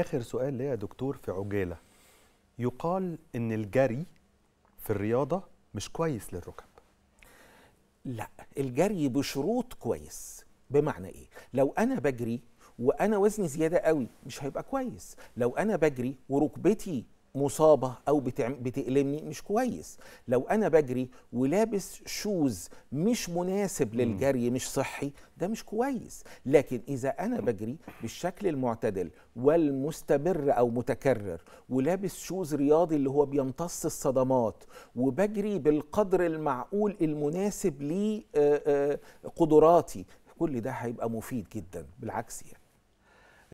آخر سؤال ليا يا دكتور في عجالة يقال إن الجري في الرياضة مش كويس للركب لا الجري بشروط كويس بمعنى إيه؟ لو أنا بجري وأنا وزني زيادة قوي مش هيبقى كويس لو أنا بجري وركبتي مصابه او بتألمني مش كويس لو انا بجري ولابس شوز مش مناسب للجري مش صحي ده مش كويس لكن اذا انا بجري بالشكل المعتدل والمستمر او متكرر ولابس شوز رياضي اللي هو بيمتص الصدمات وبجري بالقدر المعقول المناسب لقدراتي آه، آه، كل ده هيبقى مفيد جدا بالعكس يعني